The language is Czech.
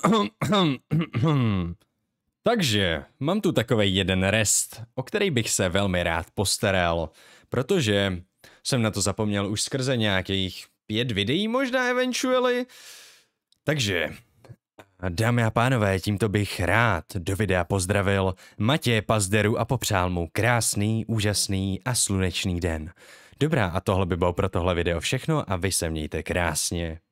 Takže mám tu takový jeden rest, o který bych se velmi rád postaral, protože jsem na to zapomněl už skrze nějakých pět videí možná eventually. Takže, dámy a pánové, tímto bych rád do videa pozdravil Matěje Pazderu a popřál mu krásný, úžasný a slunečný den. Dobrá a tohle by bylo pro tohle video všechno a vy se mějte krásně.